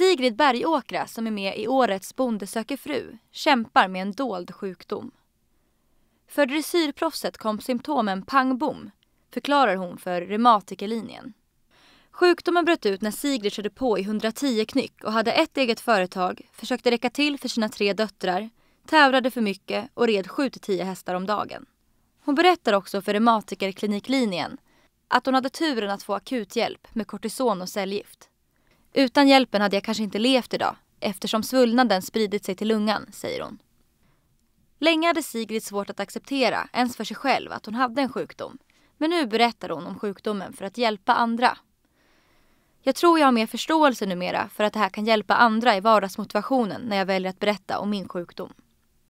Sigrid Bergåkra som är med i årets Bonde söker fru kämpar med en dold sjukdom. För dressyrproffset kom symptomen pang bom, förklarar hon för reumatikerlinjen. Sjukdomen bröt ut när Sigrid körde på i 110 knyck och hade ett eget företag, försökte räcka till för sina tre döttrar, tävlade för mycket och red 7-10 hästar om dagen. Hon berättar också för reumatikerkliniklinjen att hon hade turen att få akuthjälp med kortison och cellgift. Utan hjälpen hade jag kanske inte levt idag eftersom svullnaden spridit sig till lungan, säger hon. Länge hade Sigrid svårt att acceptera, ens för sig själv, att hon hade en sjukdom. Men nu berättar hon om sjukdomen för att hjälpa andra. Jag tror jag har mer förståelse numera för att det här kan hjälpa andra i vardagsmotivationen när jag väljer att berätta om min sjukdom.